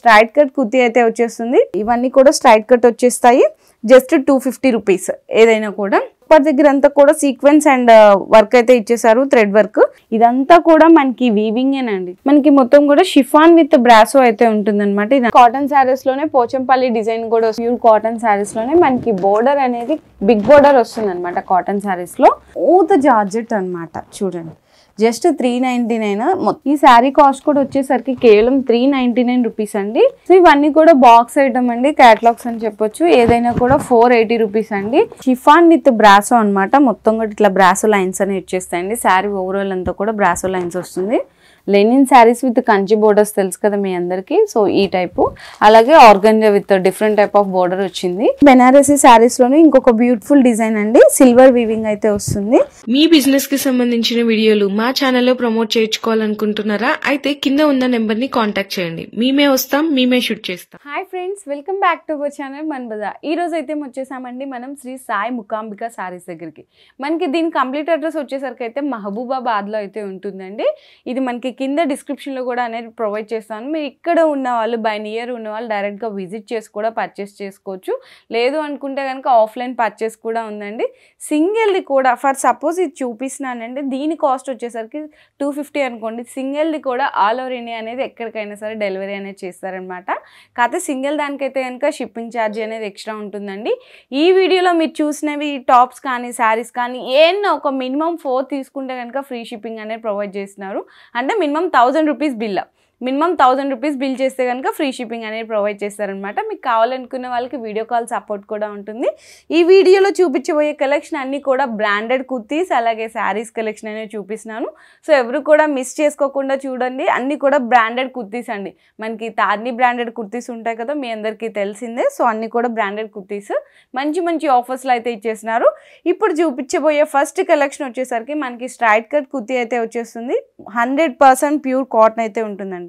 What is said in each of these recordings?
straight cut kurti అయితే వచ్చేస్తుంది ఇవన్నీ కూడా స్ట్రైట్ కట్ వచ్చేస్తాయి జస్ట్ టూ ఫిఫ్టీ రూపీస్ ఏదైనా కూడా అప్పటి దగ్గర అంతా కూడా సీక్వెన్స్ అండ్ వర్క్ అయితే ఇచ్చేసారు థ్రెడ్ వర్క్ ఇదంతా కూడా మనకి వీవింగ్ అండి మనకి మొత్తం కూడా షిఫాన్ విత్ బ్రాసో అయితే ఉంటుంది అనమాట ఇది కాటన్ శారీస్ లోనే పోచంపల్లి డిజైన్ కూడా వస్తుంది కాటన్ శారీస్ లోనే మనకి బోర్డర్ అనేది బిగ్ బోర్డర్ వస్తుంది అనమాట కాటన్ శారీస్ లో ఊత జార్జెట్ అనమాట చూడండి జస్ట్ త్రీ నైన్టీ నైన్ ఈ శారీ కాస్ట్ కూడా వచ్చేసరికి కేవలం త్రీ నైన్టీ నైన్ రూపీస్ అండి సో ఇవన్నీ కూడా బాక్స్ ఐటమ్ అండి క్యాటలాగ్స్ అని చెప్పొచ్చు ఏదైనా కూడా ఫోర్ ఎయిటీ రూపీస్ అండి షిఫాన్ విత్ బ్రాసో అనమాట మొత్తం కూడా ఇట్లా బ్రాసో లైన్స్ అనేవి వచ్చేస్తాయండి శారీ ఓవరాల్ అంతా కూడా బ్రాసో లైన్స్ వస్తుంది linen saris with Kanchi borders తెలుసు కదా మీ అందరికీ సో ఈ టైపు అలాగే organza with different type of border వచ్చింది బెనారసీ శారీస్లోనే ఇంకొక బ్యూటిఫుల్ డిజైన్ అండి సిల్వర్ వీవింగ్ అయితే వస్తుంది మీ బిజినెస్ కి సంబంధించిన వీడియోలు మా ఛానల్లో ప్రమోట్ చేయించుకోవాలనుకుంటున్నారా అయితే కింద ఉన్న నెంబర్ ని కాంటాక్ట్ చేయండి మేమే వస్తాం మేమే షూట్ చేస్తాం hi friends welcome back to our channel Mana Bazaar ఈ రోజు అయితే వచ్చేసామండి మనం శ్రీ సాయి ముఖాంబిక శారీస్ దగ్గరికి మనకి దీని కంప్లీట్ అడ్రస్ వచ్చేసరికి అయితే మహబూబాబాద్ లో అయితే ఉంటుందండి ఇది మనకి కింద డిస్క్రిప్షన్లో కూడా అనేది ప్రొవైడ్ చేస్తాను మీరు ఇక్కడ ఉన్న వాళ్ళు బై నియర్ ఉన్న వాళ్ళు డైరెక్ట్గా విజిట్ చేసి కూడా పర్చేస్ చేసుకోవచ్చు లేదు అనుకుంటే కనుక ఆఫ్లైన్ పర్చేస్ కూడా ఉందండి సింగిల్ది కూడా ఫర్ సపోజ్ ఇది చూపిస్తున్నానండి దీని కాస్ట్ వచ్చేసరికి టూ ఫిఫ్టీ అనుకోండి సింగిల్ది కూడా ఆల్ ఓవర్ ఇండియా అనేది ఎక్కడికైనా సరే డెలివరీ అనేది చేస్తారనమాట కాకపోతే సింగిల్ దానికైతే కనుక షిప్పింగ్ ఛార్జ్ అనేది ఎక్స్ట్రా ఉంటుందండి ఈ వీడియోలో మీరు చూసినవి టాప్స్ కానీ శారీస్ కానీ ఏమన్నా ఒక మినిమం ఫోర్ తీసుకుంటే కనుక ఫ్రీ షిప్పింగ్ అనేది ప్రొవైడ్ చేస్తున్నారు అంటే minimum thousand rupees bill minimum thousand rupees bill చేస్తే కనుక ఫ్రీ షిప్పింగ్ అనేది ప్రొవైడ్ చేస్తారనమాట మీకు కావాలనుకున్న వాళ్ళకి వీడియో కాల్ సపోర్ట్ కూడా ఉంటుంది ఈ వీడియోలో చూపించబోయే కలెక్షన్ అన్నీ కూడా బ్రాండెడ్ కుర్తీస్ అలాగే శారీస్ కలెక్షన్ అనేవి చూపిస్తున్నాను సో ఎవరు కూడా మిస్ చేసుకోకుండా చూడండి అన్నీ కూడా బ్రాండెడ్ కుర్తీస్ అండి మనకి తార్ని బ్రాండెడ్ కుర్తీస్ ఉంటాయి కదా మీ అందరికీ తెలిసిందే సో అన్నీ కూడా బ్రాండెడ్ కుర్తీస్ మంచి మంచి ఆఫర్స్లో అయితే ఇచ్చేసినారు ఇప్పుడు చూపించబోయే ఫస్ట్ కలెక్షన్ వచ్చేసరికి మనకి స్ట్రైట్ కట్ కుర్తీ అయితే వచ్చేస్తుంది హండ్రెడ్ ప్యూర్ కాటన్ అయితే ఉంటుందండి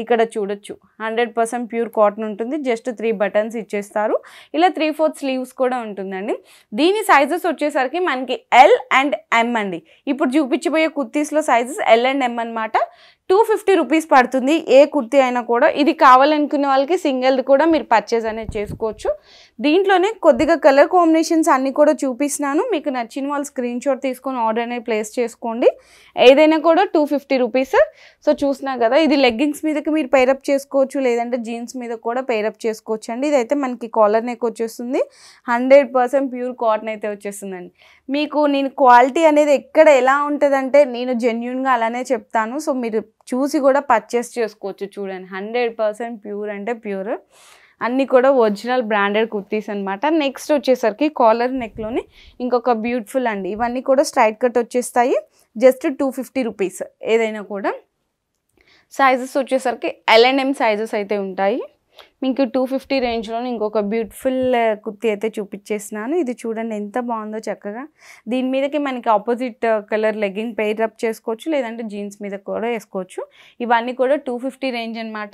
ఇక్కడ చూడొచ్చు హండ్రెడ్ పర్సెంట్ ప్యూర్ కాటన్ ఉంటుంది జస్ట్ త్రీ బటన్స్ ఇచ్చేస్తారు ఇలా త్రీ ఫోర్త్ స్లీవ్స్ కూడా ఉంటుందండి దీని సైజెస్ వచ్చేసరికి మనకి ఎల్ అండ్ ఎం అండి ఇప్పుడు చూపించబోయే కుర్తీస్లో సైజెస్ ఎల్ అండ్ ఎం అనమాట టూ ఫిఫ్టీ రూపీస్ పడుతుంది ఏ కుర్తీ అయినా కూడా ఇది కావాలనుకునే వాళ్ళకి సింగిల్ది కూడా మీరు పర్చేజ్ అనేది చేసుకోవచ్చు దీంట్లోనే కొద్దిగా కలర్ కాంబినేషన్స్ అన్నీ కూడా చూపిస్తున్నాను మీకు నచ్చిన వాళ్ళు స్క్రీన్ షాట్ తీసుకొని ఆర్డర్ అనేది ప్లేస్ చేసుకోండి ఏదైనా కూడా టూ ఫిఫ్టీ రూపీస్ సో చూసినా కదా ఇది లెగ్గింగ్స్ మీద దీనికి మీరు పేరప్ చేసుకోవచ్చు లేదంటే జీన్స్ మీద కూడా పేరప్ చేసుకోవచ్చు అండి ఇదైతే మనకి కాలర్ నెక్ వచ్చేస్తుంది హండ్రెడ్ పర్సెంట్ ప్యూర్ కాటన్ అయితే వచ్చేస్తుందండి మీకు నేను క్వాలిటీ అనేది ఎక్కడ ఎలా ఉంటుందంటే నేను జెన్యున్గా అలానే చెప్తాను సో మీరు చూసి కూడా పర్చేస్ చేసుకోవచ్చు చూడండి హండ్రెడ్ పర్సెంట్ ప్యూర్ అంటే ప్యూర్ అన్నీ కూడా ఒరిజినల్ బ్రాండెడ్ కుర్తీస్ అనమాట నెక్స్ట్ వచ్చేసరికి కాలర్ నెక్లోని ఇంకొక బ్యూటిఫుల్ అండి ఇవన్నీ కూడా స్ట్రైట్ కట్ వచ్చేస్తాయి జస్ట్ టూ ఫిఫ్టీ రూపీస్ ఏదైనా కూడా సైజెస్ వచ్చేసరికి ఎల్ అండ్ ఎం సైజెస్ అయితే ఉంటాయి మీకు టూ ఫిఫ్టీ రేంజ్లో ఇంకొక బ్యూటిఫుల్ uh, కుర్తి అయితే చూపించేసినాను ఇది చూడండి ఎంత బాగుందో చక్కగా దీని మీదకి మనకి opposite colour legging pair up చేసుకోవచ్చు లేదంటే జీన్స్ మీద కూడా వేసుకోవచ్చు ఇవన్నీ కూడా టూ ఫిఫ్టీ రేంజ్ అనమాట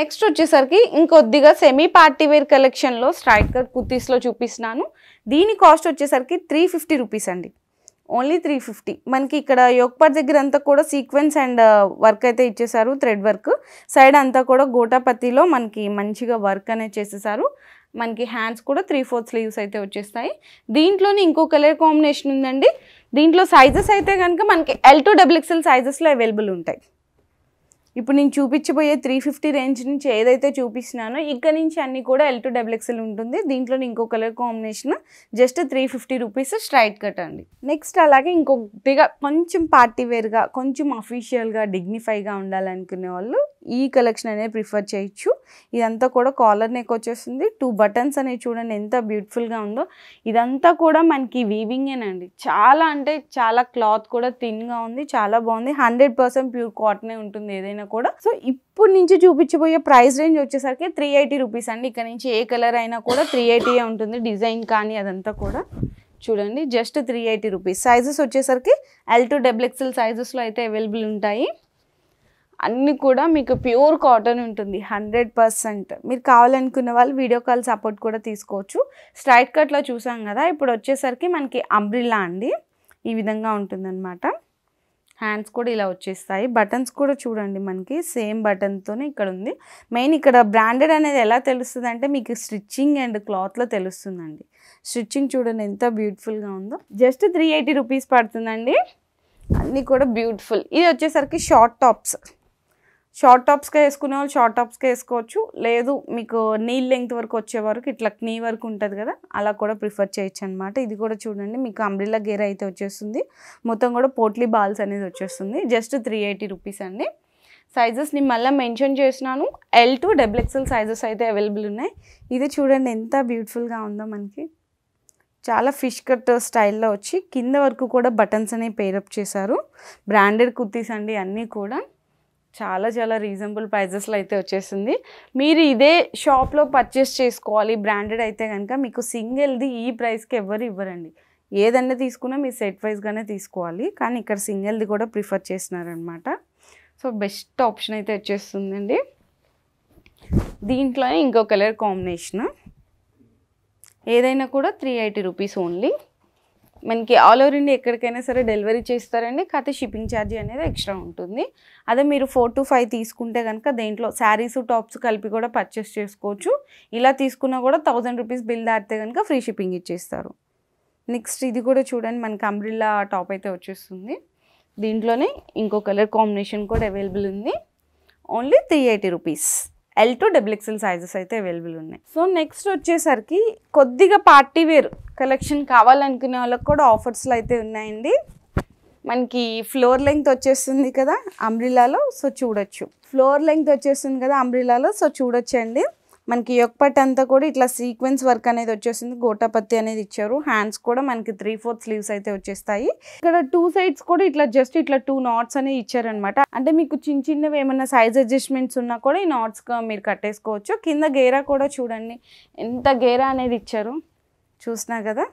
నెక్స్ట్ వచ్చేసరికి ఇంకొద్దిగా సెమీ పార్టీ వేర్ కలెక్షన్లో స్ట్రైకర్ కుర్తీస్లో చూపిస్తున్నాను దీని కాస్ట్ వచ్చేసరికి త్రీ ఫిఫ్టీ రూపీస్ అండి ఓన్లీ త్రీ ఫిఫ్టీ మనకి ఇక్కడ యోగపాట్ దగ్గర అంతా కూడా సీక్వెన్స్ అండ్ వర్క్ అయితే ఇచ్చేసారు థ్రెడ్ వర్క్ సైడ్ అంతా కూడా గోటాపతిలో మనకి మంచిగా వర్క్ అనేది చేసేసారు మనకి హ్యాండ్స్ కూడా త్రీ ఫోర్త్ స్లీవ్స్ అయితే వచ్చేస్తాయి దీంట్లోనే ఇంకో కలర్ కాంబినేషన్ ఉందండి దీంట్లో సైజెస్ అయితే కనుక మనకి ఎల్ టు డబుల్ ఎక్స్ఎల్ సైజెస్లో అవైలబుల్ ఉంటాయి ఇప్పుడు నేను చూపించబోయే త్రీ ఫిఫ్టీ రేంజ్ నుంచి ఏదైతే చూపిస్తున్నానో ఇక్కడ నుంచి అన్నీ కూడా ఎల్ టు డబ్ల్యూఎక్స్ఎల్ ఉంటుంది దీంట్లో ఇంకో colour combination just three fifty rupees straight cut అండి నెక్స్ట్ అలాగే ఇంకొకటిగా కొంచెం పార్టీ వేర్గా కొంచెం అఫీషియల్గా డిగ్నిఫైగా ఉండాలనుకునే వాళ్ళు ఈ కలెక్షన్ అనేది ప్రిఫర్ చేయొచ్చు ఇదంతా కూడా కాలర్ నెక్ వచ్చేస్తుంది టూ బటన్స్ అనేవి చూడండి ఎంత బ్యూటిఫుల్గా ఉందో ఇదంతా కూడా మనకి వీవింగేనండి చాలా అంటే చాలా క్లాత్ కూడా థిన్గా ఉంది చాలా బాగుంది హండ్రెడ్ పర్సెంట్ ప్యూర్ కాటనే ఉంటుంది ఏదైనా అయినా కూడా సో ఇప్పుడు నుంచి చూపించబోయే ప్రైస్ రేంజ్ వచ్చేసరికి త్రీ ఎయిటీ రూపీస్ అండి ఇక్కడ నుంచి ఏ కలర్ అయినా కూడా త్రీ ఎయిటీ ఉంటుంది డిజైన్ కానీ అదంతా కూడా చూడండి just three eighty rupees sizes వచ్చేసరికి ఎల్ టు డబుల్ ఎక్స్ఎల్ సైజెస్లో అయితే అవైలబుల్ ఉంటాయి అన్నీ కూడా మీకు ప్యూర్ కాటన్ ఉంటుంది హండ్రెడ్ పర్సెంట్ మీరు కావాలనుకున్న వాళ్ళు వీడియో కాల్ సపోర్ట్ కూడా తీసుకోవచ్చు స్ట్రైట్ కట్లో చూసాం కదా ఇప్పుడు వచ్చేసరికి మనకి అంబ్రిల్లా అండి ఈ విధంగా ఉంటుందన్నమాట హ్యాండ్స్ కూడా ఇలా వచ్చేస్తాయి బటన్స్ కూడా చూడండి మనకి సేమ్ బటన్తోనే ఇక్కడ ఉంది మెయిన్ ఇక్కడ బ్రాండెడ్ అనేది ఎలా తెలుస్తుంది అంటే మీకు స్టిచ్చింగ్ అండ్ క్లాత్లో తెలుస్తుందండి స్టిచ్చింగ్ చూడండి ఎంత బ్యూటిఫుల్గా ఉందో జస్ట్ త్రీ ఎయిటీ రూపీస్ పడుతుందండి అన్నీ కూడా బ్యూటిఫుల్ ఇది వచ్చేసరికి షార్ట్ టాప్స్ షార్ట్ టాప్స్గా వేసుకునే వాళ్ళు షార్ట్ టాప్స్గా వేసుకోవచ్చు లేదు మీకు నీ లెంగ్త్ వరకు వచ్చే వరకు ఇట్లా నీ వరకు ఉంటుంది కదా అలా కూడా ప్రిఫర్ చేయొచ్చు అనమాట ఇది కూడా చూడండి మీకు అంబ్రిల్లా గేర్ అయితే వచ్చేస్తుంది మొత్తం కూడా పోట్లీ బాల్స్ అనేది వచ్చేస్తుంది జస్ట్ త్రీ ఎయిటీ రూపీస్ అండి సైజెస్ నేను మళ్ళీ మెన్షన్ చేసినాను L to double XL sizes అయితే అవైలబుల్ ఉన్నాయి ఇది చూడండి ఎంత బ్యూటిఫుల్గా ఉందో మనకి చాలా ఫిష్ కట్ స్టైల్లో వచ్చి కింద వరకు కూడా బటన్స్ అనేవి పేరప్ చేశారు బ్రాండెడ్ కుర్తీస్ అండి అన్నీ కూడా చాలా చాలా రీజనబుల్ ప్రైజెస్లో అయితే వచ్చేసింది మీరు ఇదే షాప్లో పర్చేస్ చేసుకోవాలి బ్రాండెడ్ అయితే కనుక మీకు సింగిల్ది ఈ ప్రైస్కి ఎవరు ఇవ్వరండి ఏదన్నా తీసుకున్నా మీరు సెట్ వైజ్గానే తీసుకోవాలి కానీ ఇక్కడ సింగిల్ది కూడా ప్రిఫర్ చేసినారనమాట సో బెస్ట్ ఆప్షన్ అయితే వచ్చేస్తుందండి దీంట్లోనే ఇంకో కలర్ కాంబినేషన్ ఏదైనా కూడా త్రీ ఎయిటీ రూపీస్ ఓన్లీ మనకి ఆల్ ఓవర్ ఇండియా ఎక్కడికైనా సరే డెలివరీ చేస్తారండి కాకపోతే షిప్పింగ్ ఛార్జీ అనేది ఎక్స్ట్రా ఉంటుంది అదే మీరు ఫోర్ టు ఫైవ్ తీసుకుంటే కనుక దేంట్లో శారీస్ టాప్స్ కలిపి కూడా పర్చేస్ చేసుకోవచ్చు ఇలా తీసుకున్నా కూడా థౌజండ్ రూపీస్ బిల్ దాటితే కనుక ఫ్రీ షిప్పింగ్ ఇచ్చేస్తారు నెక్స్ట్ ఇది కూడా చూడండి మనకి అంబ్రిల్లా టాప్ అయితే వచ్చేస్తుంది దీంట్లోనే ఇంకో కలర్ కాంబినేషన్ కూడా అవైలబుల్ ఉంది only three eighty rupees L to double XL sizes అయితే అవైలబుల్ ఉన్నాయి సో నెక్స్ట్ వచ్చేసరికి కొద్దిగా పార్టీ వేర్ కలెక్షన్ కావాలనుకునే వాళ్ళకి కూడా ఆఫర్స్లో అయితే ఉన్నాయండి మనకి ఫ్లోర్ లెంగ్త్ వచ్చేస్తుంది కదా అంబ్రిలాలో సో చూడొచ్చు ఫ్లోర్ లెంగ్త్ వచ్చేస్తుంది కదా అంబ్రిలాలో సో చూడొచ్చండి మనకి యొక్పట్ అంతా కూడా ఇట్లా సీక్వెన్స్ వర్క్ అనేది వచ్చేసింది గోటాపత్తి అనేది ఇచ్చారు హ్యాండ్స్ కూడా మనకి త్రీ ఫోర్త్ స్లీవ్స్ అయితే వచ్చేస్తాయి ఇక్కడ టూ సైడ్స్ కూడా ఇట్లా జస్ట్ ఇట్లా టూ నాట్స్ అనేవి ఇచ్చారనమాట అంటే మీకు చిన్న చిన్నవి ఏమైనా సైజ్ అడ్జస్ట్మెంట్స్ ఉన్నా కూడా ఈ నాట్స్ మీరు కట్టేసుకోవచ్చు కింద గేరా కూడా చూడండి ఎంత గేరా అనేది ఇచ్చారు చూసినా కదా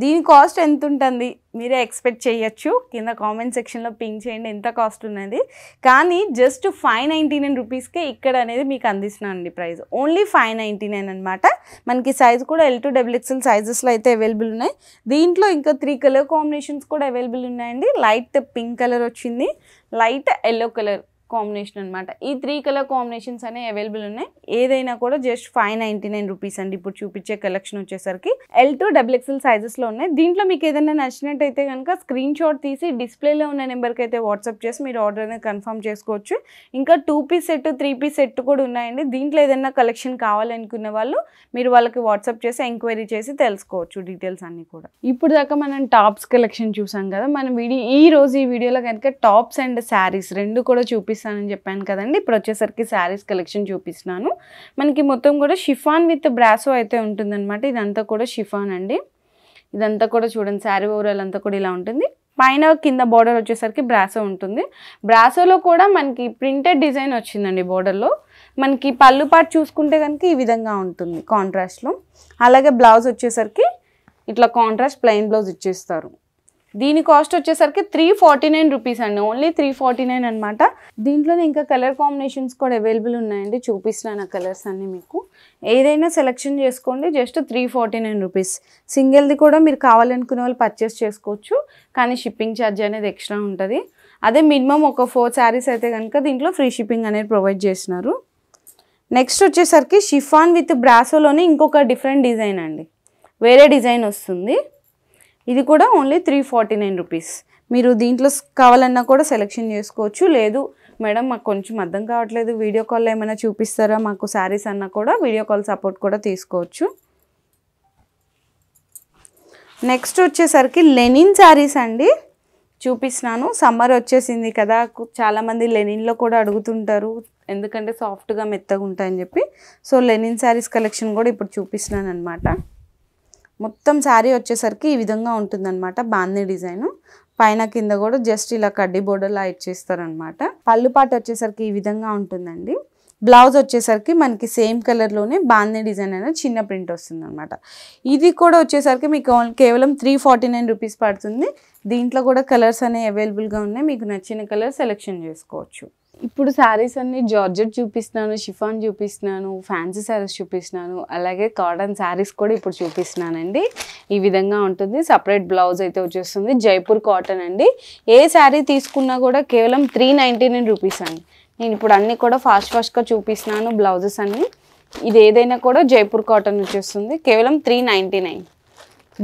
దీని కాస్ట్ ఎంత ఉంటుంది మీరే ఎక్స్పెక్ట్ చేయొచ్చు కింద కామెంట్ సెక్షన్లో పింక్ చేయండి ఎంత కాస్ట్ ఉన్నది కానీ జస్ట్ ఫైవ్ నైంటీ నైన్ రూపీస్కే ఇక్కడ అనేది మీకు అందిస్తున్నానండి price only five ninety nine అనమాట మనకి సైజ్ కూడా ఎల్ టు డబ్ల్యూఎక్స్ఎల్ సైజెస్లో అయితే అవైలబుల్ ఉన్నాయి దీంట్లో ఇంకా త్రీ కలర్ కాంబినేషన్స్ కూడా అవైలబుల్ ఉన్నాయండి లైట్ పింక్ కలర్ వచ్చింది లైట్ ఎల్లో కలర్ కాంబినేషన్ అనమాట ఈ త్రీ కలర్ కాంబినేషన్స్ అనేవి అవైలబుల్ ఉన్నాయి ఏదైనా కూడా just five ninety nine rupees అండి ఇప్పుడు చూపించే కలెక్షన్ వచ్చేసరికి ఎల్ టు డబుల్ ఎక్స్ఎల్ సైజెస్లో ఉన్నాయి దీంట్లో మీకు ఏదైనా నచ్చినట్టయితే కనుక స్క్రీన్ షాట్ తీసి డిస్ప్లేలో ఉన్న నెంబర్కి అయితే వాట్సాప్ చేసి మీరు ఆర్డర్ అనేది కన్ఫర్మ్ చేసుకోవచ్చు ఇంకా two piece set three piece set కూడా ఉన్నాయండి దీంట్లో ఏదైనా కలెక్షన్ కావాలనుకున్న వాళ్ళు మీరు వాళ్ళకి వాట్సాప్ చేసి ఎంక్వైరీ చేసి తెలుసుకోవచ్చు డీటెయిల్స్ అన్నీ కూడా ఇప్పుడు దాకా మనం టాప్స్ కలెక్షన్ చూసాం కదా మనం వీడియో ఈ రోజు ఈ వీడియోలో కనుక టాప్స్ అండ్ శారీస్ రెండు కూడా చూపిస్తాం చూపిస్తానని చెప్పాను కదండి ఇప్పుడు వచ్చేసరికి శారీస్ కలెక్షన్ చూపిస్తున్నాను మనకి మొత్తం కూడా షిఫాన్ విత్ బ్రాసో అయితే ఉంటుందన్నమాట ఇదంతా కూడా షిఫాన్ అండి ఇదంతా కూడా చూడండి శారీ ఓవరాల్ అంతా కూడా ఇలా ఉంటుంది పైన కింద బార్డర్ వచ్చేసరికి బ్రాసో ఉంటుంది బ్రాసోలో కూడా మనకి ప్రింటెడ్ డిజైన్ వచ్చిందండి బార్డర్లో మనకి పళ్ళు పాటు చూసుకుంటే కనుక ఈ విధంగా ఉంటుంది కాంట్రాస్ట్లో అలాగే బ్లౌజ్ వచ్చేసరికి ఇట్లా కాంట్రాస్ట్ ప్లెయిన్ బ్లౌజ్ ఇచ్చేస్తారు దీని కాస్ట్ వచ్చేసరికి త్రీ ఫార్టీ నైన్ రూపీస్ అండి ఓన్లీ త్రీ ఫార్టీ నైన్ అనమాట దీంట్లోనే ఇంకా కలర్ కాంబినేషన్స్ కూడా అవైలబుల్ ఉన్నాయండి చూపిస్తున్నాను ఆ కలర్స్ అన్నీ మీకు ఏదైనా సెలెక్షన్ చేసుకోండి just three forty nine rupees సింగిల్ది కూడా మీరు కావాలనుకునే వాళ్ళు పర్చేస్ చేసుకోవచ్చు కానీ షిప్పింగ్ ఛార్జ్ అనేది ఎక్స్ట్రా ఉంటుంది అదే మినిమం ఒక ఫోర్ శారీస్ అయితే కనుక దీంట్లో ఫ్రీ షిప్పింగ్ అనేది ప్రొవైడ్ చేసినారు నెక్స్ట్ వచ్చేసరికి షిఫాన్ విత్ బ్రాసోలోనే ఇంకొక డిఫరెంట్ డిజైన్ అండి వేరే డిజైన్ వస్తుంది ఇది కూడా only three forty nine rupees మీరు దీంట్లో కావాలన్నా కూడా సెలెక్షన్ చేసుకోవచ్చు లేదు మేడం మాకు కొంచెం అర్థం కావట్లేదు వీడియో కాల్లో ఏమైనా చూపిస్తారా మాకు శారీస్ అన్నా కూడా వీడియో కాల్ సపోర్ట్ కూడా తీసుకోవచ్చు నెక్స్ట్ వచ్చేసరికి లెనిన్ శారీస్ అండి చూపిస్తున్నాను సమ్మర్ వచ్చేసింది కదా చాలామంది లెనిన్లో కూడా అడుగుతుంటారు ఎందుకంటే సాఫ్ట్గా మెత్తగా ఉంటాయని చెప్పి సో లెనిన్ శారీస్ కలెక్షన్ కూడా ఇప్పుడు చూపిస్తున్నాను అనమాట మొత్తం శారీ వచ్చేసరికి ఈ విధంగా ఉంటుందన్నమాట బాందీ డిజైన్ పైన కింద కూడా జస్ట్ ఇలా కడ్డీ బోర్డర్లా ఇచ్చేస్తారనమాట పళ్ళుపాటు వచ్చేసరికి ఈ విధంగా ఉంటుందండి బ్లౌజ్ వచ్చేసరికి మనకి సేమ్ కలర్లోనే బాందే డిజైన్ అనేది చిన్న ప్రింట్ వస్తుంది అనమాట ఇది కూడా వచ్చేసరికి మీకు కేవలం త్రీ ఫార్టీ నైన్ రూపీస్ పడుతుంది దీంట్లో కూడా కలర్స్ అనేవి అవైలబుల్గా ఉన్నాయి మీకు నచ్చిన కలర్ సెలెక్షన్ చేసుకోవచ్చు ఇప్పుడు శారీస్ అన్ని జార్జెట్ చూపిస్తున్నాను షిఫాన్ చూపిస్తున్నాను ఫ్యాన్సీ శారీస్ చూపిస్తున్నాను అలాగే కాటన్ శారీస్ కూడా ఇప్పుడు చూపిస్తున్నానండి ఈ విధంగా ఉంటుంది సపరేట్ బ్లౌజ్ అయితే వచ్చేస్తుంది జైపూర్ కాటన్ అండి ఏ శారీ తీసుకున్నా కూడా కేవలం త్రీ నైంటీ నైన్ రూపీస్ అండి నేను ఇప్పుడు అన్నీ కూడా ఫాస్ట్ ఫాస్ట్గా చూపిస్తున్నాను బ్లౌజెస్ అన్నీ ఇది ఏదైనా కూడా జైపూర్ కాటన్ వచ్చేస్తుంది కేవలం త్రీ నైంటీ నైన్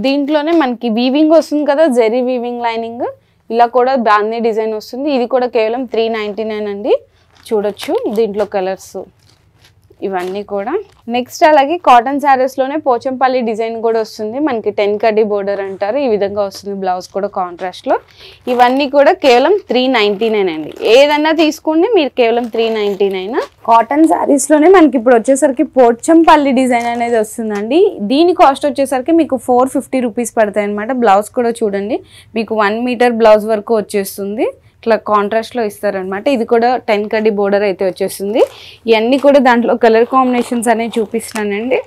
దీంట్లోనే మనకి వీవింగ్ వస్తుంది కదా జెరీ వీవింగ్ లైనింగ్ ఇలా కూడా బాగానే డిజైన్ వస్తుంది ఇది కూడా కేవలం త్రీ నైంటీ నైన్ అండి చూడొచ్చు దీంట్లో కలర్స్ ఇవన్నీ కూడా నెక్స్ట్ అలాగే కాటన్ శారీస్లోనే పోచంపల్లి డిజైన్ కూడా వస్తుంది మనకి టెన్ కడ్డీ బోర్డర్ అంటారు ఈ విధంగా వస్తుంది బ్లౌజ్ కూడా కాంట్రాస్ట్లో ఇవన్నీ కూడా కేవలం త్రీ నైంటీ నైన్ అండి ఏదన్నా తీసుకుంటే మీరు కేవలం త్రీ నైంటీ నైనా కాటన్ శారీస్లోనే మనకి ఇప్పుడు వచ్చేసరికి పోచంపల్లి డిజైన్ అనేది వస్తుందండి దీని కాస్ట్ వచ్చేసరికి మీకు ఫోర్ ఫిఫ్టీ రూపీస్ పడతాయి అనమాట బ్లౌజ్ కూడా చూడండి మీకు వన్ మీటర్ బ్లౌజ్ వరకు వచ్చేస్తుంది ఇట్లా కాంట్రాస్ట్లో ఇస్తారనమాట ఇది కూడా టెన్ కడ్డి బోర్డర్ అయితే వచ్చేస్తుంది ఇవన్నీ కూడా దాంట్లో కలర్ కాంబినేషన్స్ అనేవి చూపిస్తున్నానండి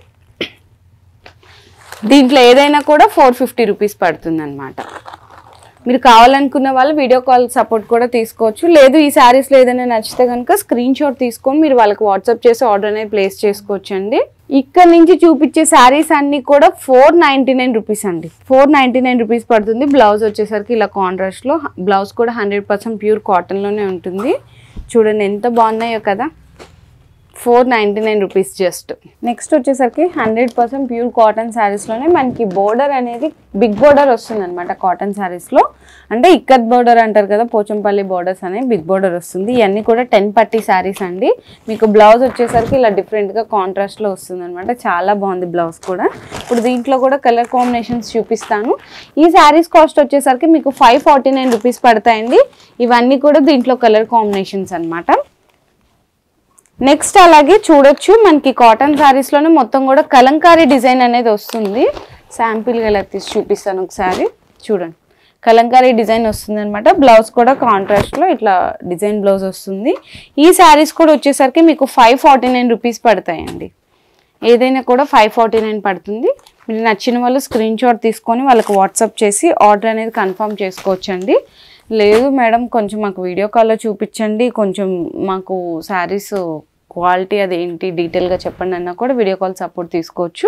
దీంట్లో ఏదైనా కూడా ఫోర్ ఫిఫ్టీ రూపీస్ అనమాట మీరు కావాలనుకున్న వాళ్ళు వీడియో కాల్ సపోర్ట్ కూడా తీసుకోవచ్చు లేదు ఈ శారీస్లో ఏదైనా నచ్చితే కనుక స్క్రీన్ షాట్ తీసుకొని మీరు వాళ్ళకి వాట్సాప్ చేసి ఆర్డర్ అనేది ప్లేస్ చేసుకోవచ్చు అండి ఇక్కడ నుంచి చూపించే శారీస్ అన్ని కూడా ఫోర్ నైన్టీ నైన్ రూపీస్ అండి ఫోర్ నైన్టీ నైన్ రూపీస్ పడుతుంది బ్లౌజ్ వచ్చేసరికి ఇలా కాంట్రాస్ట్లో బ్లౌజ్ కూడా హండ్రెడ్ పర్సెంట్ ప్యూర్ కాటన్లోనే ఉంటుంది చూడండి ఎంత బాగున్నాయో కదా four ninety nine rupees just next వచ్చేసరికి హండ్రెడ్ పర్సెంట్ ప్యూర్ కాటన్ శారీస్లోనే మనకి బోర్డర్ అనేది బిగ్ బోర్డర్ వస్తుంది అనమాట కాటన్ శారీస్లో అంటే ఇక్కత్ బోర్డర్ అంటారు కదా పోచంపల్లి బోర్డర్స్ అనే బిగ్ బోర్డర్ వస్తుంది ఇవన్నీ కూడా టెన్ పట్టీ శారీస్ అండి మీకు బ్లౌజ్ వచ్చేసరికి ఇలా డిఫరెంట్గా కాంట్రాస్ట్లో వస్తుంది అనమాట చాలా బాగుంది బ్లౌజ్ కూడా ఇప్పుడు దీంట్లో కూడా కలర్ కాంబినేషన్స్ చూపిస్తాను ఈ శారీస్ కాస్ట్ వచ్చేసరికి మీకు ఫైవ్ ఫార్టీ నైన్ రూపీస్ పడతాయండి ఇవన్నీ కూడా దీంట్లో కలర్ కాంబినేషన్స్ అనమాట నెక్స్ట్ అలాగే చూడొచ్చు మనకి కాటన్ శారీస్లోనే మొత్తం కూడా కలంకారీ డిజైన్ అనేది వస్తుంది శాంపిల్గా ఇలా తీసి చూపిస్తాను ఒకసారి చూడండి కలంకారీ డిజైన్ వస్తుంది అనమాట బ్లౌజ్ కూడా కాంట్రాస్ట్లో ఇట్లా డిజైన్ బ్లౌజ్ వస్తుంది ఈ శారీస్ కూడా వచ్చేసరికి మీకు ఫైవ్ ఫార్టీ నైన్ రూపీస్ పడతాయండి ఏదైనా కూడా ఫైవ్ ఫార్టీ నైన్ పడుతుంది మీరు నచ్చిన వాళ్ళు స్క్రీన్ షాట్ తీసుకొని వాళ్ళకి వాట్సాప్ చేసి ఆర్డర్ అనేది కన్ఫర్మ్ చేసుకోవచ్చండి లేదు మేడం కొంచెం మాకు వీడియో కాల్లో చూపించండి కొంచెం మాకు శారీస్ క్వాలిటీ అదేంటి డీటెయిల్గా చెప్పండి అన్నా కూడా వీడియో కాల్ సపోర్ట్ తీసుకోవచ్చు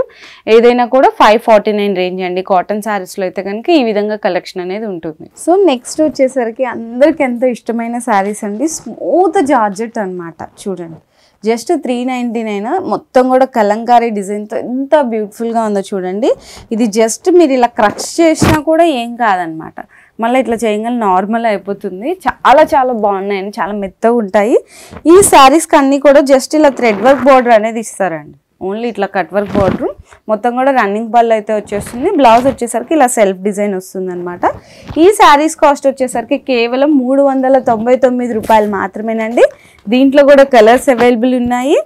ఏదైనా కూడా ఫైవ్ ఫార్టీ నైన్ రేంజ్ అండి కాటన్ శారీస్లో అయితే కనుక ఈ విధంగా కలెక్షన్ అనేది ఉంటుంది సో నెక్స్ట్ వచ్చేసరికి అందరికీ ఎంతో ఇష్టమైన శారీస్ అండి స్మూత్ జార్జెట్ అనమాట చూడండి జస్ట్ త్రీ నైంటీ నైన్ మొత్తం కూడా కలంకారీ డిజైన్తో ఎంత బ్యూటిఫుల్గా ఉందో చూడండి ఇది జస్ట్ మీరు ఇలా క్రష్ చేసినా కూడా ఏం కాదనమాట మళ్ళీ ఇట్లా చేయగల నార్మల్ అయిపోతుంది చాలా చాలా బాగున్నాయండి చాలా మెత్తగా ఉంటాయి ఈ శారీస్కి అన్నీ కూడా జస్ట్ ఇలా థ్రెడ్ వర్క్ బార్డర్ అనేది ఇస్తారండి ఓన్లీ ఇట్లా కట్ వర్క్ బార్డర్ మొత్తం కూడా రన్నింగ్ బల్ అయితే వచ్చేస్తుంది బ్లౌజ్ వచ్చేసరికి ఇలా సెల్ఫ్ డిజైన్ వస్తుంది అనమాట ఈ శారీస్ కాస్ట్ వచ్చేసరికి కేవలం మూడు రూపాయలు మాత్రమేనండి దీంట్లో కూడా కలర్స్ అవైలబుల్ ఉన్నాయి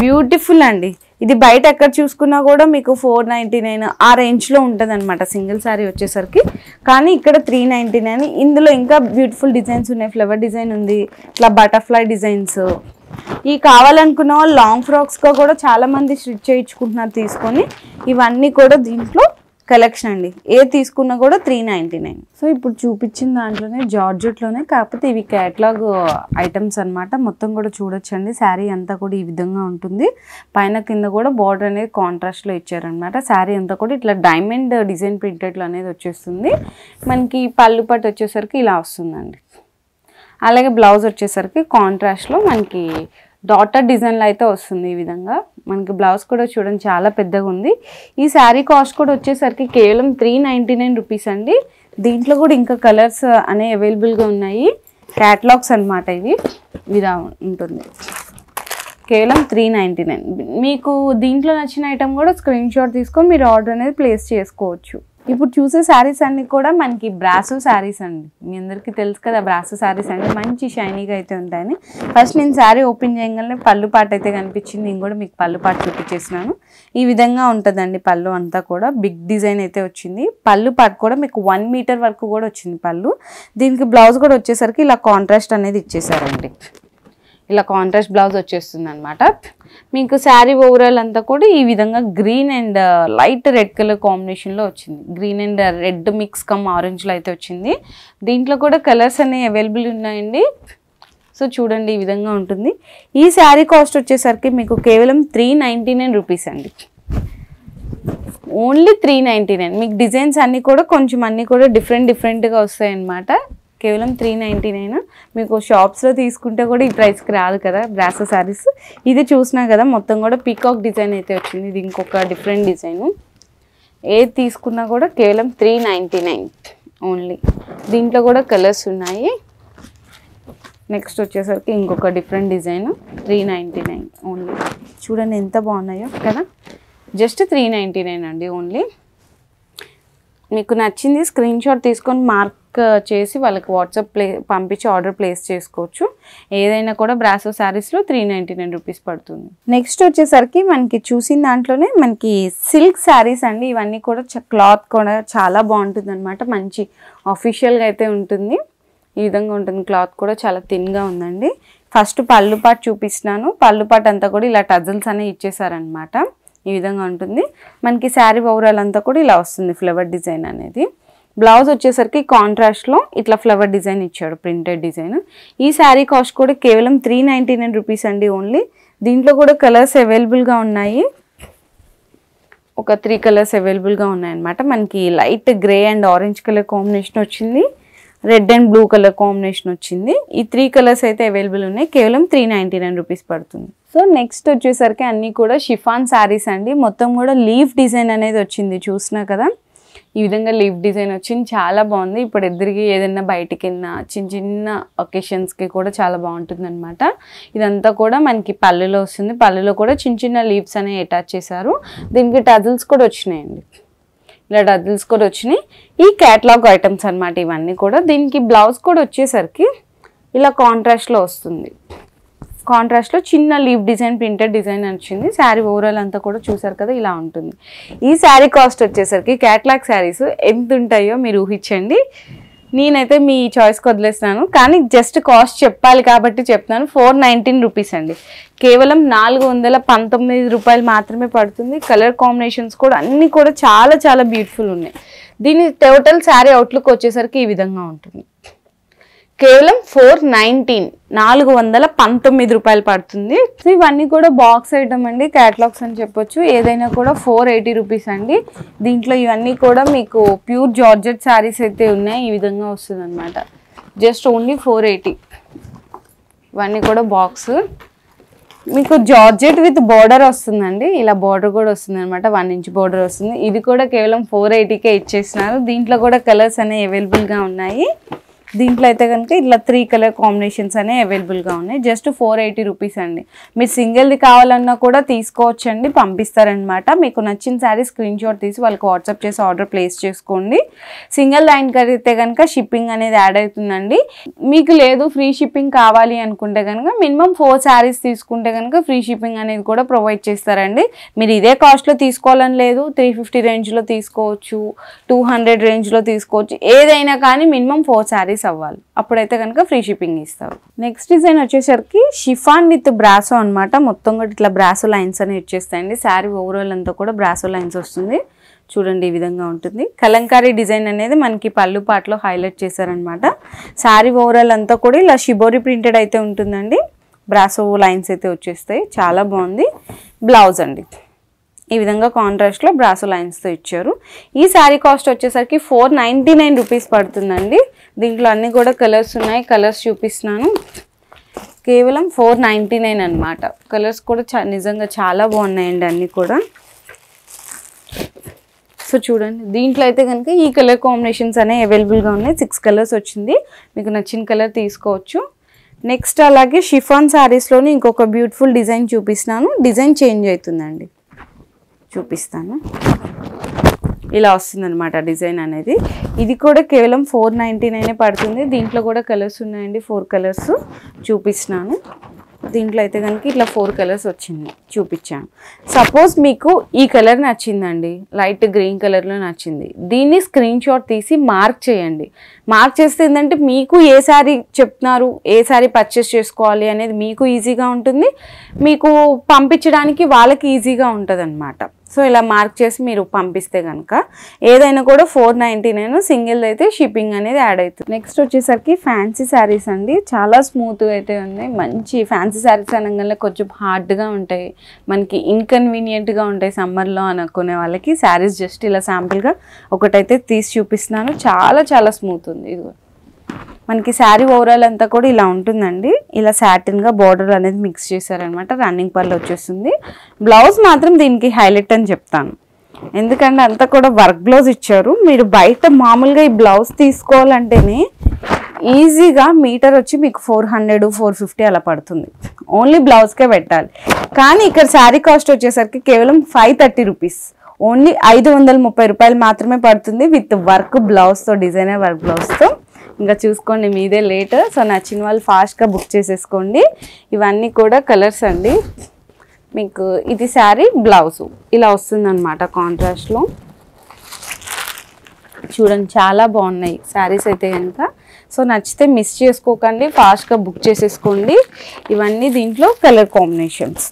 బ్యూటిఫుల్ అండి ఇది బయట ఎక్కడ చూసుకున్నా కూడా మీకు ఫోర్ నైంటీ నైన్ ఆ రేంజ్లో ఉంటుంది అనమాట సింగిల్ శారీ వచ్చేసరికి కానీ ఇక్కడ త్రీ నైంటీ నైన్ ఇందులో ఇంకా బ్యూటిఫుల్ డిజైన్స్ ఉన్నాయి ఫ్లవర్ డిజైన్ ఉంది ఇట్లా బటర్ఫ్లై డిజైన్స్ ఈ కావాలనుకున్న వాళ్ళు లాంగ్ ఫ్రాక్స్గా కూడా చాలామంది స్టిచ్ చేయించుకుంటున్నారు తీసుకొని ఇవన్నీ కూడా దీంట్లో కలెక్షన్ అండి ఏ తీసుకున్నా కూడా త్రీ నైంటీ నైన్ సో ఇప్పుడు చూపించిన దాంట్లోనే జార్జెట్లోనే కాకపోతే ఇవి క్యాట్లాగ్ ఐటమ్స్ అనమాట మొత్తం కూడా చూడొచ్చండి శారీ అంతా కూడా ఈ విధంగా ఉంటుంది పైన కింద కూడా బార్డర్ అనేది కాంట్రాస్ట్లో ఇచ్చారనమాట శారీ అంతా కూడా ఇట్లా డైమండ్ డిజైన్ ప్రింటెడ్లు అనేది వచ్చేస్తుంది మనకి పళ్ళు పట్టు వచ్చేసరికి ఇలా వస్తుందండి అలాగే బ్లౌజ్ వచ్చేసరికి కాంట్రాస్ట్లో మనకి డాటర్ డిజైన్లో అయితే వస్తుంది ఈ విధంగా మనకి బ్లౌజ్ కూడా చూడండి చాలా పెద్దగా ఉంది ఈ శారీ కాస్ట్ కూడా వచ్చేసరికి కేవలం త్రీ నైంటీ నైన్ రూపీస్ అండి దీంట్లో కూడా ఇంకా కలర్స్ అనే అవైలబుల్గా ఉన్నాయి క్యాట్లాగ్స్ అనమాట ఇవి విధా ఉంటుంది కేవలం త్రీ నైంటీ నైన్ మీకు దీంట్లో నచ్చిన ఐటమ్ కూడా స్క్రీన్ షాట్ తీసుకొని మీరు ఆర్డర్ అనేది ప్లేస్ చేసుకోవచ్చు ఇప్పుడు చూసే శారీస్ అన్ని కూడా మనకి బ్రాసు శారీస్ అండి మీ అందరికీ తెలుసు కదా బ్రాసు శారీస్ అండి మంచి షైనీగా అయితే ఉంటాయని ఫస్ట్ నేను శారీ ఓపెన్ చేయగానే పళ్ళు పాట అయితే కనిపించింది నేను కూడా మీకు పళ్ళు పాట చూపించేసినాను ఈ విధంగా ఉంటుందండి పళ్ళు అంతా కూడా బిగ్ డిజైన్ అయితే వచ్చింది పళ్ళు పాట కూడా మీకు వన్ మీటర్ వరకు కూడా వచ్చింది పళ్ళు దీనికి బ్లౌజ్ కూడా వచ్చేసరికి ఇలా కాంట్రాస్ట్ అనేది ఇచ్చేసారండి ఇలా కాంట్రాస్ట్ బ్లౌజ్ వచ్చేస్తుంది అనమాట మీకు శారీ ఓవరాల్ అంతా కూడా ఈ విధంగా green and light red colour కాంబినేషన్లో వచ్చింది green and red mix come ఆరెంజ్లో అయితే వచ్చింది దీంట్లో కూడా కలర్స్ అనేవి అవైలబుల్ ఉన్నాయండి సో చూడండి ఈ విధంగా ఉంటుంది ఈ శారీ కాస్ట్ వచ్చేసరికి మీకు కేవలం త్రీ నైంటీ నైన్ రూపీస్ అండి ఓన్లీ త్రీ నైంటీ నైన్ మీకు డిజైన్స్ అన్నీ కూడా కొంచెం అన్నీ కూడా డిఫరెంట్ డిఫరెంట్గా వస్తాయన్నమాట కేవలం త్రీ నైంటీ నైన్ మీకు షాప్స్లో తీసుకుంటే కూడా ఈ ప్రైస్కి రాదు కదా బ్రాస శారీస్ ఇది చూసినా కదా మొత్తం కూడా పీకాక్ డిజైన్ అయితే వచ్చింది ఇది ఇంకొక డిఫరెంట్ డిజైను ఏది తీసుకున్నా కూడా కేవలం త్రీ నైంటీ నైన్ ఓన్లీ దీంట్లో కూడా కలర్స్ ఉన్నాయి నెక్స్ట్ వచ్చేసరికి ఇంకొక different design three ninety nine only చూడండి ఎంత బాగున్నాయో కదా జస్ట్ త్రీ నైంటీ నైన్ అండి ఓన్లీ మీకు నచ్చింది స్క్రీన్ షాట్ తీసుకొని మార్క్ వర్క్ uh, చేసి వాళ్ళకి వాట్సాప్ ప్లే పంపించి ఆర్డర్ ప్లేస్ చేసుకోవచ్చు ఏదైనా కూడా బ్రాసో శారీస్లో త్రీ నైంటీ నైన్ రూపీస్ పడుతుంది నెక్స్ట్ వచ్చేసరికి మనకి చూసిన దాంట్లోనే మనకి సిల్క్ శారీస్ అండి ఇవన్నీ కూడా క్లాత్ కూడా చాలా బాగుంటుంది అనమాట మంచి అఫీషియల్గా అయితే ఉంటుంది ఈ విధంగా ఉంటుంది క్లాత్ కూడా చాలా థిన్గా ఉందండి ఫస్ట్ పళ్ళు పాటు చూపిస్తున్నాను పళ్ళు పాటు అంతా కూడా ఇలా టజల్స్ అనేవి ఇచ్చేసారనమాట ఈ విధంగా ఉంటుంది మనకి శారీ ఓవరాల్ అంతా కూడా ఇలా వస్తుంది ఫ్లవర్ డిజైన్ అనేది బ్లౌజ్ వచ్చేసరికి కాంట్రాస్ట్లో ఇట్లా ఫ్లవర్ డిజైన్ ఇచ్చాడు ప్రింటెడ్ డిజైన్ ఈ శారీ కాస్ట్ కూడా కేవలం త్రీ నైంటీ నైన్ రూపీస్ అండి ఓన్లీ దీంట్లో కూడా కలర్స్ అవైలబుల్గా ఉన్నాయి ఒక త్రీ కలర్స్ అవైలబుల్గా ఉన్నాయన్నమాట మనకి light grey and orange colour combination వచ్చింది red and blue colour combination వచ్చింది ఈ త్రీ కలర్స్ అయితే అవైలబుల్ ఉన్నాయి కేవలం త్రీ నైంటీ నైన్ రూపీస్ పడుతుంది సో నెక్స్ట్ వచ్చేసరికి అన్నీ కూడా షిఫాన్ శారీస్ అండి మొత్తం కూడా లీఫ్ డిజైన్ అనేది వచ్చింది చూసినా కదా ఈ విధంగా లీవ్ డిజైన్ వచ్చింది చాలా బాగుంది ఇప్పుడు ఇద్దరికి ఏదైనా బయటికి వెళ్ళినా చిన్న చిన్న ఒకేషన్స్కి కూడా చాలా బాగుంటుంది అనమాట ఇదంతా కూడా మనకి పల్లెలో వస్తుంది పల్లెలో కూడా చిన్న చిన్న లీవ్స్ అనేవి అటాచ్ చేశారు దీనికి టజిల్స్ కూడా వచ్చినాయండి ఇలా డజిల్స్ కూడా వచ్చినాయి ఈ క్యాట్లాగ్ ఐటమ్స్ అనమాట ఇవన్నీ కూడా దీనికి బ్లౌజ్ కూడా వచ్చేసరికి ఇలా కాంట్రాస్ట్లో వస్తుంది కాంట్రాస్ట్లో చిన్న లీవ్ డిజైన్ ప్రింటెడ్ డిజైన్ వచ్చింది శారీ ఓవరాల్ అంతా కూడా చూసారు కదా ఇలా ఉంటుంది ఈ శారీ కాస్ట్ వచ్చేసరికి క్యాట్లాగ్ శారీస్ ఎంత ఉంటాయో మీరు ఊహించండి నేనైతే మీ చాయిస్కి వదిలేస్తున్నాను కానీ జస్ట్ కాస్ట్ చెప్పాలి కాబట్టి చెప్తున్నాను ఫోర్ నైన్టీన్ రూపీస్ అండి కేవలం నాలుగు వందల పంతొమ్మిది రూపాయలు మాత్రమే పడుతుంది కలర్ కాంబినేషన్స్ కూడా అన్నీ కూడా చాలా చాలా బ్యూటిఫుల్ ఉన్నాయి దీని టోటల్ శారీ అవుట్లుక్ వచ్చేసరికి ఈ విధంగా ఉంటుంది కేవలం ఫోర్ నైన్టీన్ నాలుగు వందల పంతొమ్మిది రూపాయలు పడుతుంది ఇవన్నీ కూడా బాక్స్ ఐటమ్ అండి క్యాటలాగ్స్ అని చెప్పొచ్చు ఏదైనా కూడా ఫోర్ ఎయిటీ రూపీస్ అండి దీంట్లో ఇవన్నీ కూడా మీకు ప్యూర్ జార్జెట్ శారీస్ అయితే ఉన్నాయి ఈ విధంగా వస్తుంది అనమాట జస్ట్ ఓన్లీ ఫోర్ ఎయిటీ ఇవన్నీ కూడా బాక్స్ మీకు జార్జెట్ విత్ బార్డర్ వస్తుందండి ఇలా బార్డర్ కూడా వస్తుంది అనమాట వన్ ఇంచ్ బార్డర్ వస్తుంది ఇది కూడా కేవలం ఫోర్ ఎయిటీకే ఇచ్చేసినారు దీంట్లో కూడా కలర్స్ అనేవి అవైలబుల్గా ఉన్నాయి దీంట్లో అయితే కనుక ఇట్లా త్రీ కలర్ కాంబినేషన్స్ అనేవి అవైలబుల్గా ఉన్నాయి జస్ట్ ఫోర్ ఎయిటీ రూపీస్ అండి మీరు సింగిల్ది కావాలన్నా కూడా తీసుకోవచ్చండి పంపిస్తారనమాట మీకు నచ్చిన శారీ స్క్రీన్ షాట్ తీసి వాళ్ళకి వాట్సాప్ చేసి ఆర్డర్ ప్లేస్ చేసుకోండి సింగిల్ లైన్ కడితే కనుక షిప్పింగ్ అనేది యాడ్ అవుతుందండి మీకు లేదు ఫ్రీ షిప్పింగ్ కావాలి అనుకుంటే కనుక మినిమం ఫోర్ శారీస్ తీసుకుంటే కనుక ఫ్రీ షిప్పింగ్ అనేది కూడా ప్రొవైడ్ చేస్తారండి మీరు ఇదే కాస్ట్లో తీసుకోవాలని లేదు త్రీ ఫిఫ్టీ రేంజ్లో తీసుకోవచ్చు టూ హండ్రెడ్ రేంజ్లో తీసుకోవచ్చు ఏదైనా కానీ మినిమం ఫోర్ శారీస్ డేస్ అవ్వాలి అప్పుడైతే కనుక ఫ్రీ షిప్పింగ్ ఇస్తారు నెక్స్ట్ డిజైన్ వచ్చేసరికి షిఫాన్ విత్ బ్రాసో అనమాట మొత్తం కూడా ఇట్లా బ్రాసో లైన్స్ అనేవి వచ్చేస్తాయండి శారీ ఓవరాల్ అంతా కూడా బ్రాసో లైన్స్ వస్తుంది చూడండి ఈ విధంగా ఉంటుంది కలంకారీ డిజైన్ అనేది మనకి పళ్ళు పాటలో హైలైట్ చేశారనమాట శారీ ఓవరాల్ అంతా కూడా ఇలా షిబోరి ప్రింటెడ్ అయితే ఉంటుందండి బ్రాసో లైన్స్ అయితే వచ్చేస్తాయి చాలా బాగుంది బ్లౌజ్ అండి ఈ విధంగా కాంట్రాస్ట్లో బ్రాసో లైన్స్తో ఇచ్చారు ఈ శారీ కాస్ట్ వచ్చేసరికి ఫోర్ నైంటీ నైన్ రూపీస్ పడుతుందండి దీంట్లో అన్నీ కూడా కలర్స్ ఉన్నాయి కలర్స్ చూపిస్తున్నాను కేవలం ఫోర్ నైంటీ నైన్ అనమాట కలర్స్ కూడా చా నిజంగా చాలా బాగున్నాయండి అన్నీ కూడా సో చూడండి దీంట్లో అయితే కనుక ఈ కలర్ కాంబినేషన్స్ అనేవి అవైలబుల్గా ఉన్నాయి సిక్స్ కలర్స్ వచ్చింది మీకు నచ్చిన కలర్ తీసుకోవచ్చు నెక్స్ట్ అలాగే షిఫాన్ శారీస్లోని ఇంకొక బ్యూటిఫుల్ డిజైన్ చూపిస్తున్నాను డిజైన్ చేంజ్ అవుతుందండి చూపిస్తాను ఇలా వస్తుందన్నమాట డిజైన్ అనేది ఇది కూడా కేవలం ఫోర్ నైంటీ నైనే పడుతుంది దీంట్లో కూడా కలర్స్ ఉన్నాయండి ఫోర్ కలర్స్ చూపిస్తున్నాను దీంట్లో అయితే కనుక ఇట్లా ఫోర్ కలర్స్ వచ్చింది చూపించాను సపోజ్ మీకు ఈ కలర్ నచ్చిందండి లైట్ గ్రీన్ కలర్లో నచ్చింది దీన్ని స్క్రీన్ షాట్ తీసి మార్క్ చేయండి మార్క్ చేస్తే ఏంటంటే మీకు ఏ శారీ చెప్తున్నారు ఏ శారీ పర్చేస్ చేసుకోవాలి అనేది మీకు ఈజీగా ఉంటుంది మీకు పంపించడానికి వాళ్ళకి ఈజీగా ఉంటుంది సో ఇలా మార్క్ చేసి మీరు పంపిస్తే కనుక ఏదైనా కూడా ఫోర్ నైంటీ నైన్ సింగిల్ అయితే షిప్పింగ్ అనేది యాడ్ అవుతుంది నెక్స్ట్ వచ్చేసరికి ఫ్యాన్సీ శారీస్ అండి చాలా స్మూత్గా అయితే ఉన్నాయి మంచి ఫ్యాన్సీ శారీస్ అనగానే కొంచెం హార్డ్గా ఉంటాయి మనకి ఇన్కన్వీనియంట్గా ఉంటాయి సమ్మర్లో అనుకునే వాళ్ళకి శారీస్ జస్ట్ ఇలా శాంపుల్గా ఒకటైతే తీసి చూపిస్తున్నాను చాలా చాలా స్మూత్ ఉంది ఇది మనకి శారీ ఓవరాల్ అంతా కూడా ఇలా ఉంటుందండి ఇలా సాటిన్గా బార్డర్ అనేది మిక్స్ చేశారనమాట రన్నింగ్ పర్లు వచ్చేస్తుంది బ్లౌజ్ మాత్రం దీనికి హైలైట్ అని చెప్తాను ఎందుకంటే అంతా కూడా వర్క్ బ్లౌజ్ ఇచ్చారు మీరు బయట మామూలుగా ఈ బ్లౌజ్ తీసుకోవాలంటేనే ఈజీగా మీటర్ వచ్చి మీకు ఫోర్ హండ్రెడ్ ఫోర్ ఫిఫ్టీ అలా పడుతుంది ఓన్లీ బ్లౌజ్కే పెట్టాలి కానీ ఇక్కడ శారీ కాస్ట్ వచ్చేసరికి కేవలం ఫైవ్ థర్టీ రూపీస్ ఓన్లీ ఐదు వందల ముప్పై రూపాయలు మాత్రమే పడుతుంది విత్ వర్క్ బ్లౌజ్తో డిజైనర్ వర్క్ బ్లౌజ్తో ఇంకా చూసుకోండి మీదే లేట్ సో నచ్చిన వాళ్ళు ఫాస్ట్గా బుక్ చేసేసుకోండి ఇవన్నీ కూడా కలర్స్ అండి మీకు ఇది శారీ బ్లౌజు ఇలా వస్తుందన్నమాట కాంట్రాస్ట్లో చూడండి చాలా బాగున్నాయి శారీస్ అయితే కనుక సో నచ్చితే మిస్ చేసుకోకండి ఫాస్ట్గా బుక్ చేసేసుకోండి ఇవన్నీ దీంట్లో colour combinations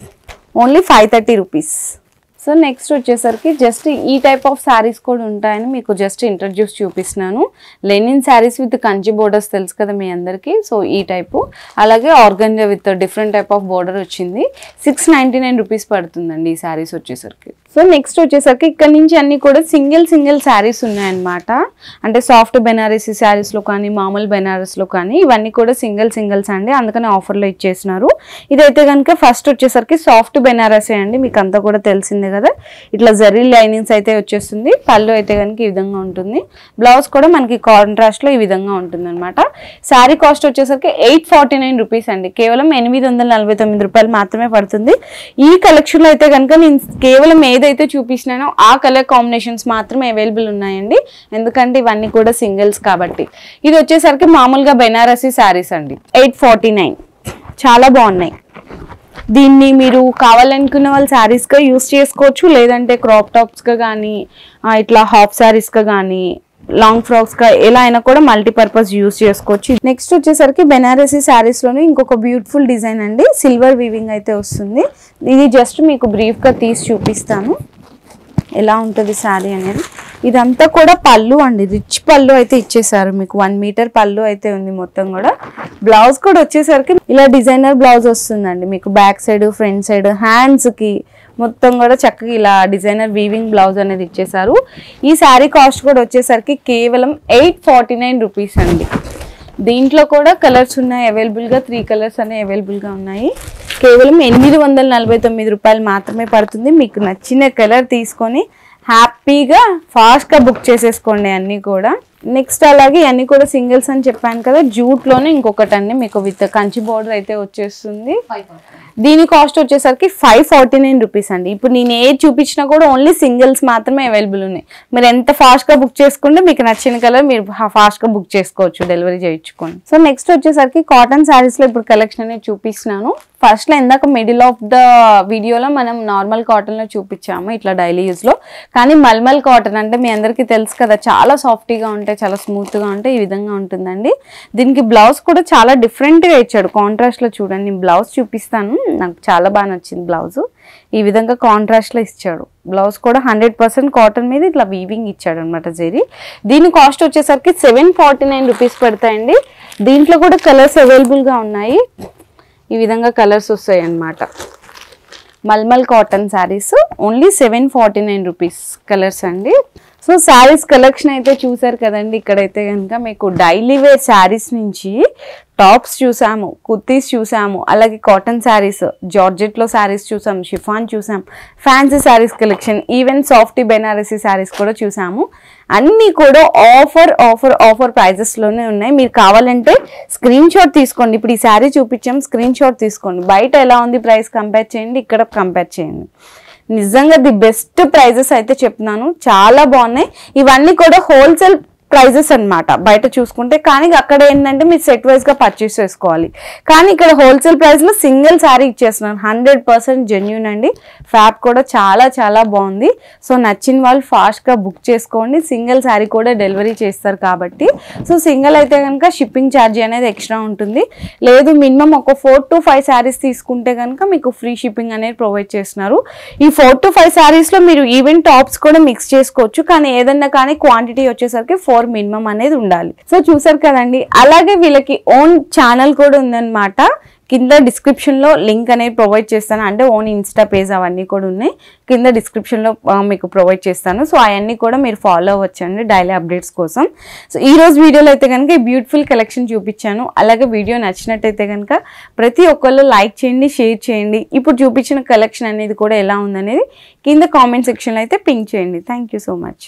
only five thirty rupees so next వచ్చేసరికి జస్ట్ ఈ టైప్ ఆఫ్ శారీస్ కూడా ఉంటాయని మీకు జస్ట్ ఇంట్రడ్యూస్ చూపిస్తున్నాను linen saris with Kanchi borders తెలుసు కదా మీ అందరికీ సో ఈ టైపు అలాగే organza with different type of border వచ్చింది సిక్స్ నైంటీ నైన్ రూపీస్ పడుతుందండి ఈ శారీస్ వచ్చేసరికి సో నెక్స్ట్ వచ్చేసరికి ఇక్కడ నుంచి అన్ని కూడా సింగిల్ సింగిల్ శారీస్ ఉన్నాయన్నమాట అంటే సాఫ్ట్ బెనారసీ శారీస్లో కానీ మామూలు బెనారస్లో కానీ ఇవన్నీ కూడా సింగిల్ సింగిల్స్ అండి అందుకని ఆఫర్లో ఇచ్చేసినారు ఇదైతే కనుక ఫస్ట్ వచ్చేసరికి సాఫ్ట్ బెనారసీ అండి మీకు అంతా కూడా తెలిసిందే కదా ఇట్లా జరీ లైనింగ్స్ అయితే వచ్చేస్తుంది పళ్ళు అయితే కనుక ఈ విధంగా ఉంటుంది బ్లౌజ్ కూడా మనకి కాంట్రాస్ట్లో ఈ విధంగా ఉంటుంది అనమాట శారీ కాస్ట్ వచ్చేసరికి ఎయిట్ ఫార్టీ నైన్ రూపీస్ అండి కేవలం ఎనిమిది వందల నలభై తొమ్మిది రూపాయలు మాత్రమే పడుతుంది ఈ కలెక్షన్లో అయితే కనుక నేను కేవలం ఏదైతే ఏదైతే చూపించినానో ఆ కలర్ కాంబినేషన్స్ మాత్రమే అవైలబుల్ ఉన్నాయండి ఎందుకంటే ఇవన్నీ కూడా సింగిల్స్ కాబట్టి ఇది వచ్చేసరికి మామూలుగా బెనారసీ శారీస్ అండి ఎయిట్ చాలా బాగున్నాయి దీన్ని మీరు కావాలనుకున్న వాళ్ళు శారీస్గా యూస్ చేసుకోవచ్చు లేదంటే క్రాప్ టాప్స్గా కానీ ఇట్లా హాఫ్ శారీస్గా కానీ లాంగ్ ఫ్రాక్స్ గా ఎలా అయినా కూడా మల్టీపర్పస్ యూస్ చేసుకోవచ్చు నెక్స్ట్ వచ్చేసరికి బెనారసీ శారీస్ ఇంకొక బ్యూటిఫుల్ డిజైన్ అండి సిల్వర్ వీవింగ్ అయితే వస్తుంది ఇది జస్ట్ మీకు బ్రీఫ్ గా తీసి చూపిస్తాను ఎలా ఉంటుంది శారీ అనేది ఇదంతా కూడా పళ్ళు అండి రిచ్ పళ్ళు అయితే ఇచ్చేసారు మీకు వన్ మీటర్ పళ్ళు అయితే ఉంది మొత్తం కూడా బ్లౌజ్ కూడా వచ్చేసరికి ఇలా డిజైనర్ బ్లౌజ్ వస్తుందండి మీకు బ్యాక్ సైడ్ ఫ్రంట్ సైడ్ హ్యాండ్స్కి మొత్తం కూడా చక్కగా ఇలా డిజైనర్ వీవింగ్ బ్లౌజ్ అనేది ఇచ్చేసారు ఈ శారీ కాస్ట్ కూడా వచ్చేసరికి కేవలం ఎయిట్ ఫార్టీ నైన్ రూపీస్ అండి దీంట్లో కూడా కలర్స్ ఉన్నాయి అవైలబుల్గా త్రీ కలర్స్ అనేవి అవైలబుల్గా ఉన్నాయి కేవలం ఎనిమిది వందల నలభై తొమ్మిది రూపాయలు మాత్రమే పడుతుంది మీకు నచ్చిన కలర్ తీసుకొని హ్యాపీగా ఫాస్ట్గా బుక్ చేసేసుకోండి అన్నీ కూడా నెక్స్ట్ అలాగే అన్నీ కూడా సింగిల్స్ అని చెప్పాను కదా జూట్లోనే ఇంకొకటి అండి మీకు విత్ కంచి బార్డర్ అయితే వచ్చేస్తుంది దీని కాస్ట్ వచ్చేసరికి ఫైవ్ ఫార్టీ నైన్ రూపీస్ అండి ఇప్పుడు నేను ఏది చూపించినా కూడా ఓన్లీ సింగిల్స్ మాత్రమే అవైలబుల్ ఉన్నాయి మీరు ఎంత ఫాస్ట్గా బుక్ చేసుకుంటే మీకు నచ్చిన కలర్ మీరు ఫాస్ట్గా బుక్ చేసుకోవచ్చు డెలివరీ చేయించుకోండి సో నెక్స్ట్ వచ్చేసరికి కాటన్ శారీస్లో ఇప్పుడు కలెక్షన్ అనేది చూపిస్తున్నాను ఫస్ట్లో ఇందాక మిడిల్ ఆఫ్ ద వీడియోలో మనం నార్మల్ కాటన్లో చూపించాము ఇట్లా డైలీ యూజ్లో కానీ మల్మల్ కాటన్ అంటే మీ అందరికీ తెలుసు కదా చాలా సాఫ్టీగా ఉంటాయి చాలా స్మూత్గా ఉంటాయి ఈ విధంగా ఉంటుందండి దీనికి బ్లౌజ్ కూడా చాలా డిఫరెంట్గా ఇచ్చాడు కాంట్రాస్ట్లో చూడండి బ్లౌజ్ చూపిస్తాను నాకు చాలా బాగా నచ్చింది బ్లౌజ్ ఈ విధంగా కాంట్రాస్ట్లో ఇచ్చాడు బ్లౌజ్ కూడా హండ్రెడ్ పర్సెంట్ కాటన్ మీద ఇట్లా వీవింగ్ ఇచ్చాడు అనమాట జరీ దీని కాస్ట్ వచ్చేసరికి సెవెన్ ఫార్టీ నైన్ రూపీస్ పడతాయండి దీంట్లో కూడా కలర్స్ అవైలబుల్గా ఉన్నాయి ఈ విధంగా కలర్స్ వస్తాయి అన్నమాట mulmul cotton sarees only seven forty nine rupees colours అండి సో శారీస్ కలెక్షన్ అయితే చూసారు కదండి ఇక్కడైతే కనుక మీకు డైలీ వేర్ శారీస్ నుంచి టాప్స్ చూసాము కుర్తీస్ చూసాము అలాగే కాటన్ శారీస్ జార్జెట్లో శారీస్ చూసాం షిఫాన్ చూసాం fancy sarees collection even softy Banarasi sarees కూడా చూసాము అన్నీ కూడా ఆఫర్ ఆఫర్ ఆఫర్ ప్రైజెస్లోనే ఉన్నాయి మీరు కావాలంటే స్క్రీన్ షాట్ తీసుకోండి ఇప్పుడు ఈ శారీ చూపించాం స్క్రీన్ షాట్ తీసుకోండి బయట ఎలా ఉంది ప్రైస్ కంపేర్ చేయండి ఇక్కడ కంపేర్ చేయండి నిజంగా ది బెస్ట్ ప్రైజెస్ అయితే చెప్తున్నాను చాలా బాగున్నాయి ఇవన్నీ కూడా హోల్సేల్ ప్రైజెస్ అనమాట బయట చూసుకుంటే కానీ అక్కడ ఏంటంటే మీరు సెట్ వైజ్గా పర్చేస్ చేసుకోవాలి కానీ ఇక్కడ హోల్సేల్ ప్రైస్లో సింగిల్ శారీ ఇచ్చేస్తున్నాను హండ్రెడ్ పర్సెంట్ జెన్యున్ అండి ఫ్యాప్ కూడా చాలా చాలా బాగుంది సో నచ్చిన వాళ్ళు ఫాస్ట్గా బుక్ చేసుకోండి సింగిల్ శారీ కూడా డెలివరీ చేస్తారు కాబట్టి సో సింగిల్ అయితే కనుక షిప్పింగ్ ఛార్జీ అనేది ఎక్స్ట్రా ఉంటుంది లేదు మినిమం ఒక ఫోర్ టు ఫైవ్ శారీస్ తీసుకుంటే కనుక మీకు ఫ్రీ షిప్పింగ్ అనేది ప్రొవైడ్ చేస్తున్నారు ఈ ఫోర్ టు ఫైవ్ శారీస్లో మీరు ఈవెన్ టాప్స్ కూడా మిక్స్ చేసుకోవచ్చు కానీ ఏదన్నా కానీ క్వాంటిటీ వచ్చేసరికి ఫోర్ అవర్ మినిమం అనేది ఉండాలి సో చూసారు కదండి అలాగే వీళ్ళకి ఓన్ ఛానల్ కూడా ఉందన్నమాట కింద డిస్క్రిప్షన్లో లింక్ అనేది ప్రొవైడ్ చేస్తాను అంటే ఓన్ ఇన్స్టా పేజ్ అవన్నీ కూడా ఉన్నాయి కింద డిస్క్రిప్షన్లో మీకు ప్రొవైడ్ చేస్తాను సో అవన్నీ కూడా మీరు ఫాలో అవ్వచ్చండి డైలీ అప్డేట్స్ కోసం సో ఈ రోజు వీడియోలో అయితే కనుక బ్యూటిఫుల్ కలెక్షన్ చూపించాను అలాగే వీడియో నచ్చినట్టయితే కనుక ప్రతి ఒక్కళ్ళు లైక్ చేయండి షేర్ చేయండి ఇప్పుడు చూపించిన కలెక్షన్ అనేది కూడా ఎలా ఉందనేది కింద కామెంట్ సెక్షన్లో అయితే పింక్ చేయండి థ్యాంక్ సో మచ్